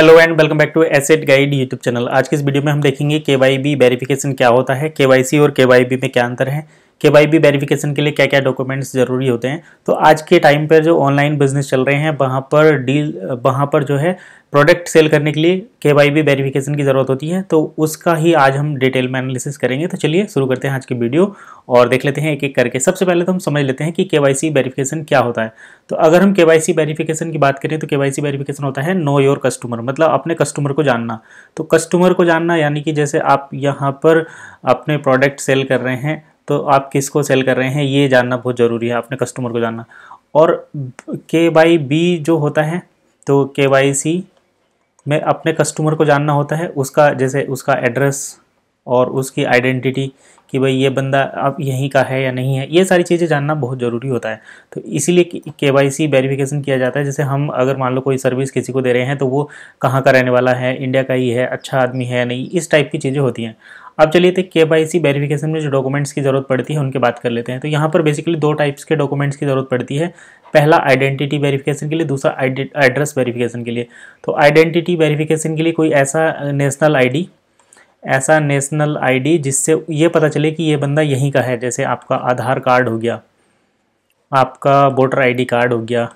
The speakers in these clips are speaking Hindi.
hello and welcome back to asset guide YouTube channel आज की इस वीडियो में हम देखेंगे के वाई वेरिफिकेशन क्या होता है के और के में क्या अंतर है के वाई बी वेरिफिकेशन के लिए क्या क्या डॉक्यूमेंट्स ज़रूरी होते हैं तो आज के टाइम पर जो ऑनलाइन बिजनेस चल रहे हैं वहाँ पर डील वहाँ पर जो है प्रोडक्ट सेल करने के लिए के वाई बी वेरिफिकेशन की ज़रूरत होती है तो उसका ही आज हम डिटेल में एनालिसिस करेंगे तो चलिए शुरू करते हैं आज की वीडियो और देख लेते हैं एक एक करके सबसे पहले तो हम समझ लेते हैं कि के वाई सी वेरिफिकेशन क्या होता है तो अगर हम के वाई सी वेरिफिकेशन की बात करें तो के वाई सी वेरिफिकेशन होता है नो योर कस्टमर मतलब अपने कस्टमर को जानना तो कस्टमर को जानना यानी कि जैसे आप यहाँ पर अपने प्रोडक्ट सेल कर रहे हैं तो आप किसको सेल कर रहे हैं ये जानना बहुत ज़रूरी है अपने कस्टमर को जानना और के बाई बी जो होता है तो के वाई सी में अपने कस्टमर को जानना होता है उसका जैसे उसका एड्रेस और उसकी आइडेंटिटी कि भाई ये बंदा अब यहीं का है या नहीं है ये सारी चीज़ें जानना बहुत ज़रूरी होता है तो इसीलिए के वाई सी वेरीफिकेशन किया जाता है जैसे हम अगर मान लो कोई सर्विस किसी को दे रहे हैं तो वो कहाँ का रहने वाला है इंडिया का ही है अच्छा आदमी है नहीं इस टाइप की चीज़ें होती हैं अब चलिए तो के वाई सी वेरीफिकेशन में जो डॉक्यूमेंट्स की ज़रूरत पड़ती है उनकी बात कर लेते हैं तो यहाँ पर बेसिकली दो टाइप्स के डॉक्यूमेंट्स की ज़रूरत पड़ती है पहला आइडेंटिटी वेरिफिकेशन के लिए दूसरा एड्रेस वेरिफिकेशन के लिए तो आइडेंटिटी वेरिफिकेशन के लिए कोई ऐसा नेशनल आईडी ऐसा नेशनल आईडी जिससे ये पता चले कि ये बंदा यहीं का है जैसे आपका आधार कार्ड हो गया आपका वोटर आईडी कार्ड हो गया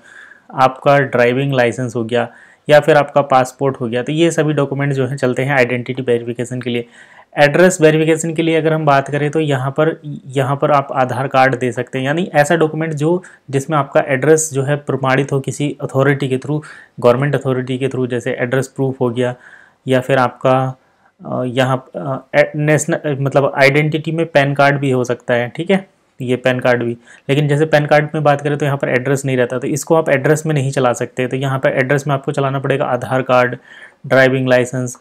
आपका ड्राइविंग लाइसेंस हो गया या फिर आपका पासपोर्ट हो गया तो ये सभी डॉक्यूमेंट जो हैं चलते हैं आइडेंटिटी वेरिफिकेशन के लिए एड्रेस वेरिफिकेशन के लिए अगर हम बात करें तो यहाँ पर यहाँ पर आप आधार कार्ड दे सकते हैं यानी ऐसा डॉक्यूमेंट जो जिसमें आपका एड्रेस जो है प्रमाणित हो किसी अथॉरिटी के थ्रू गवर्नमेंट अथॉरिटी के थ्रू जैसे एड्रेस प्रूफ हो गया या फिर आपका यहाँ नेशनल मतलब आइडेंटिटी में पैन कार्ड भी हो सकता है ठीक है ये पैन कार्ड भी लेकिन जैसे पैन कार्ड में बात करें तो यहाँ पर एड्रेस नहीं रहता तो इसको आप एड्रेस में नहीं चला सकते तो यहाँ पर एड्रेस में आपको चलाना पड़ेगा Aadhaar card driving licence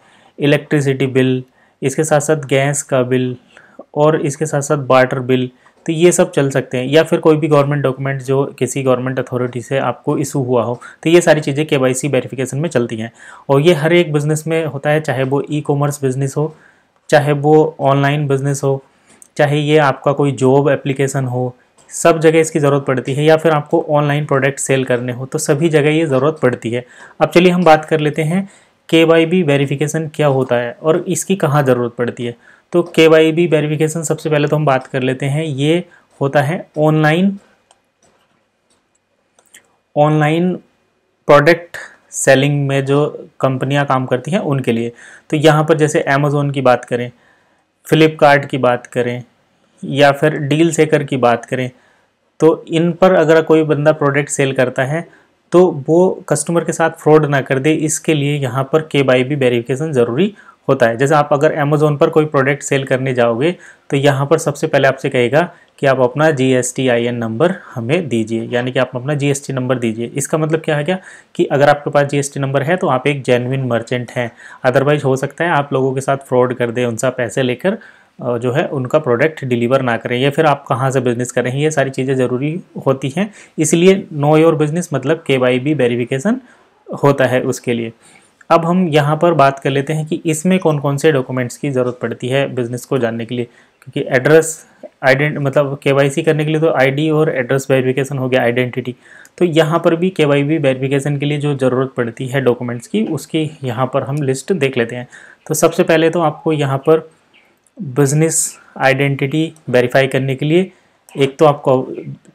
electricity bill इसके साथ साथ गैस का बिल और इसके साथ साथ वाटर बिल तो ये सब चल सकते हैं या फिर कोई भी गवर्नमेंट डॉक्यूमेंट जो किसी गवर्नमेंट अथॉरिटी से आपको इशू हुआ हो तो ये सारी चीज़ें के वाई वेरिफिकेशन में चलती हैं और ये हर एक बिज़नेस में होता है चाहे वो ई कॉमर्स बिज़नेस हो चाहे वो ऑनलाइन बिज़नेस हो चाहे ये आपका कोई जॉब एप्लीकेशन हो सब जगह इसकी ज़रूरत पड़ती है या फिर आपको ऑनलाइन प्रोडक्ट सेल करने हो तो सभी जगह ये ज़रूरत पड़ती है अब चलिए हम बात कर लेते हैं के वाई बी वेरिफिकेशन क्या होता है और इसकी कहाँ ज़रूरत पड़ती है तो के वाई बी सबसे पहले तो हम बात कर लेते हैं ये होता है ऑनलाइन ऑनलाइन प्रोडक्ट सेलिंग में जो कंपनियां काम करती हैं उनके लिए तो यहाँ पर जैसे अमेज़ोन की बात करें फ्लिपकार्ट की बात करें या फिर डील सेकर की बात करें तो इन पर अगर कोई बंदा प्रोडक्ट सेल करता है तो वो कस्टमर के साथ फ्रॉड ना कर दे इसके लिए यहाँ पर के वाई बी वेरिफिकेशन ज़रूरी होता है जैसे आप अगर अमेज़ोन पर कोई प्रोडक्ट सेल करने जाओगे तो यहाँ पर सबसे पहले आपसे कहेगा कि आप अपना G S T I N number हमें दीजिए यानी कि आप अपना जी एस टी नंबर दीजिए इसका मतलब क्या है क्या कि अगर आपके पास जी एस टी नंबर है तो आप एक जेनविन मर्चेंट हैं अदरवाइज़ हो सकता है आप लोगों के साथ फ्रॉड कर दें उनसे पैसे लेकर जो है उनका प्रोडक्ट डिलीवर ना करें या फिर आप कहाँ से बिज़नेस करें ये सारी चीज़ें ज़रूरी होती हैं इसलिए नो योर बिज़नेस मतलब के वाई बी वेरीफिकेशन होता है उसके लिए अब हम यहाँ पर बात कर लेते हैं कि इसमें कौन कौन से डॉक्यूमेंट्स की ज़रूरत पड़ती है बिज़नेस को जानने के लिए क्योंकि एड्रेस आइडेंट मतलब के करने के लिए तो आईडी और एड्रेस वेरिफिकेशन हो गया आइडेंटिटी तो यहाँ पर भी के वाई के लिए जो ज़रूरत पड़ती है डॉक्यूमेंट्स की उसकी यहाँ पर हम लिस्ट देख लेते हैं तो सबसे पहले तो आपको यहाँ पर बिज़नेस आइडेंटिटी वेरीफाई करने के लिए एक तो आपको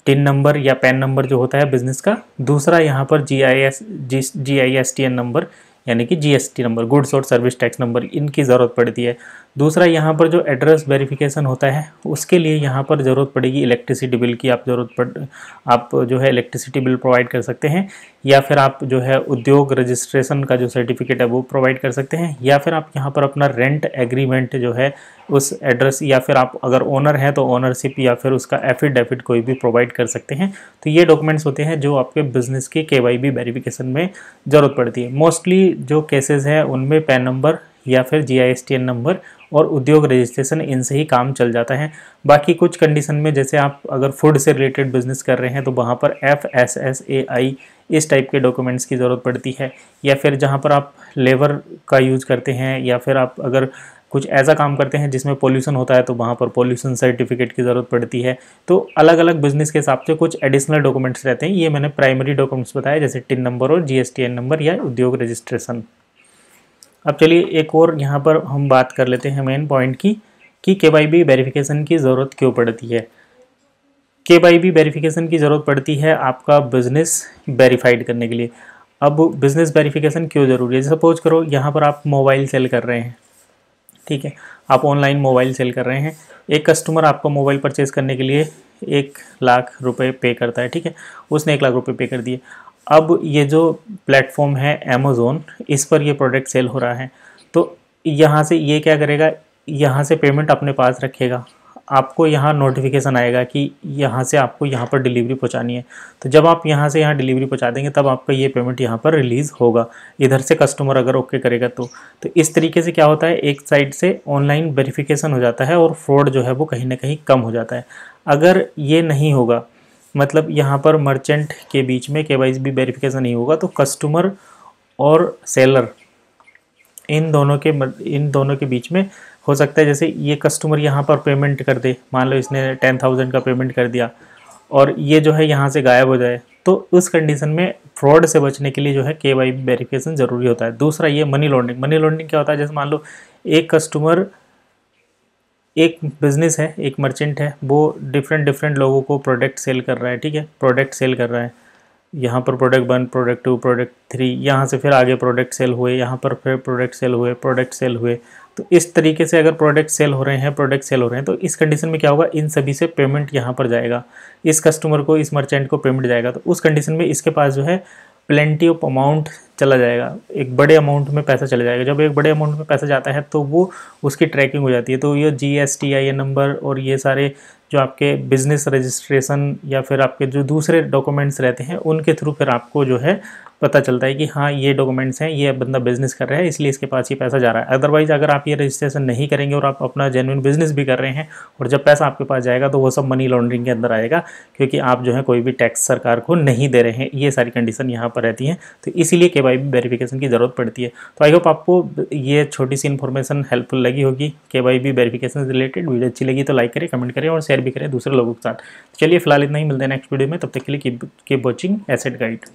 टिन नंबर या पैन नंबर जो होता है बिज़नेस का दूसरा यहाँ पर G I S G G I S T N number यानी कि जीएसटी नंबर गुड्स और सर्विस टैक्स नंबर इनकी ज़रूरत पड़ती है दूसरा यहाँ पर जो एड्रेस वेरिफिकेशन होता है उसके लिए यहाँ पर ज़रूरत पड़ेगी इलेक्ट्रिसिटी बिल की आप ज़रूरत पड़ आप जो है इलेक्ट्रिसिटी बिल प्रोवाइड कर सकते हैं या फिर आप जो है उद्योग रजिस्ट्रेशन का जो सर्टिफिकेट है वो प्रोवाइड कर सकते हैं या फिर आप यहाँ पर अपना रेंट एग्रीमेंट जो है उस एड्रेस या फिर आप अगर ओनर हैं तो ओनरशिप या फिर उसका एफिडेविट कोई भी प्रोवाइड कर सकते हैं तो ये डॉक्यूमेंट्स होते हैं जो आपके बिजनेस के के वेरिफिकेशन में ज़रूरत पड़ती है मोस्टली जो केसेज हैं उनमें पैन नंबर या फिर जी नंबर और उद्योग रजिस्ट्रेशन इनसे ही काम चल जाता है बाकी कुछ कंडीशन में जैसे आप अगर फूड से रिलेटेड बिजनेस कर रहे हैं तो वहाँ पर F S S A I इस टाइप के डॉक्यूमेंट्स की ज़रूरत पड़ती है या फिर जहाँ पर आप लेबर का यूज़ करते हैं या फिर आप अगर कुछ ऐसा काम करते हैं जिसमें पोल्यूशन होता है तो वहाँ पर पोल्यूशन सर्टिफिकेट की ज़रूरत पड़ती है तो अलग अलग बिजनेस के हिसाब से कुछ एडिशनल डॉक्यूमेंट्स रहते हैं ये मैंने प्राइमरी डॉक्यूमेंट्स बताया जैसे टिन नंबर और एन नंबर या उद्योग रजिस्ट्रेशन अब चलिए एक और यहाँ पर हम बात कर लेते हैं मेन पॉइंट की कि के वाई बी वेरीफिकेशन की ज़रूरत क्यों पड़ती है के वाई बी वेरीफिकेशन की ज़रूरत पड़ती है आपका बिज़नेस वेरीफाइड करने के लिए अब बिज़नेस वेरीफिकेशन क्यों ज़रूरी है सपोज करो यहाँ पर आप मोबाइल सेल कर रहे हैं ठीक है आप ऑनलाइन मोबाइल सेल कर रहे हैं एक कस्टमर आपका मोबाइल परचेज़ करने के लिए एक लाख रुपए पे करता है ठीक है उसने एक लाख रुपए पे कर दिए अब ये जो प्लेटफॉर्म है अमेज़ोन इस पर ये प्रोडक्ट सेल हो रहा है तो यहाँ से ये क्या करेगा यहाँ से पेमेंट अपने पास रखेगा आपको यहाँ नोटिफिकेशन आएगा कि यहाँ से आपको यहाँ पर डिलीवरी पहुँचानी है तो जब आप यहाँ से यहाँ डिलीवरी पहुँचा देंगे तब आपका ये पेमेंट यहाँ पर रिलीज़ होगा इधर से कस्टमर अगर ओके करेगा तो तो इस तरीके से क्या होता है एक साइड से ऑनलाइन वेरिफिकेशन हो जाता है और फ्रॉड जो है वो कहीं ना कहीं कम हो जाता है अगर ये नहीं होगा मतलब यहाँ पर मर्चेंट के बीच में के वाई भी वेरिफिकेशन नहीं होगा तो कस्टमर और सेलर इन दोनों के इन दोनों के बीच में हो सकता है जैसे ये कस्टमर यहाँ पर पेमेंट कर दे मान लो इसने टेन थाउजेंड का पेमेंट कर दिया और ये जो है यहाँ से गायब हो जाए तो उस कंडीशन में फ्रॉड से बचने के लिए जो है के वाई वेरिफिकेशन ज़रूरी होता है दूसरा ये मनी लॉन्ड्रिंग मनी लॉन्ड्रिंग क्या होता है जैसे मान लो एक कस्टमर एक बिज़नेस है एक मर्चेंट है वो डिफरेंट डिफरेंट लोगों को प्रोडक्ट सेल कर रहा है ठीक है प्रोडक्ट सेल कर रहा है यहाँ पर product one product two product three यहाँ से फिर आगे प्रोडक्ट सेल हुए यहाँ पर फिर प्रोडक्ट सेल हुए प्रोडक्ट सेल हुए तो इस तरीके से अगर प्रोडक्ट सेल हो रहे हैं प्रोडक्ट सेल हो रहे हैं तो इस कंडीशन में क्या होगा इन सभी से पेमेंट यहाँ पर जाएगा इस कस्टमर को इस मर्चेंट को पेमेंट जाएगा तो उस कंडीशन में इसके पास जो है प्लेंटी ऑफ अमाउंट चला जाएगा एक बड़े अमाउंट में पैसा चला जाएगा जब एक बड़े अमाउंट में पैसा जाता है तो वो उसकी ट्रैकिंग हो जाती है तो ये G S T I number और ये सारे जो आपके बिज़नेस रजिस्ट्रेशन या फिर आपके जो दूसरे डॉक्यूमेंट्स रहते हैं उनके थ्रू फिर आपको जो है पता चलता है कि हाँ ये डॉक्यूमेंट्स हैं ये बंदा बिजनेस कर रहा है इसलिए इसके पास ये पैसा जा रहा है अदरवाइज़ अगर आप ये रजिस्ट्रेशन नहीं करेंगे और आप अपना जेनविन बिजनेस भी कर रहे हैं और जब पैसा आपके पास जाएगा तो वो सब मनी लॉन्ड्रिंग के अंदर आएगा क्योंकि आप जो है कोई भी टैक्स सरकार को नहीं दे रहे हैं ये सारी कंडीशन यहाँ पर रहती हैं तो इसीलिए के वेरिफिकेशन की ज़रूरत पड़ती है तो आई होप आपको ये छोटी सी इन्फॉर्मेशन हेल्पफुल लगी होगी के वेरिफिकेशन से रिलेटेड वीडियो अच्छी लगी तो लाइक करें कमेंट करें और शेयर भी करें दूसरे लोगों के साथ चलिए फिलहाल इतना ही मिलते हैं नेक्स्ट वीडियो में तब तक के लिए कीप वॉचिंग एसेट गाइड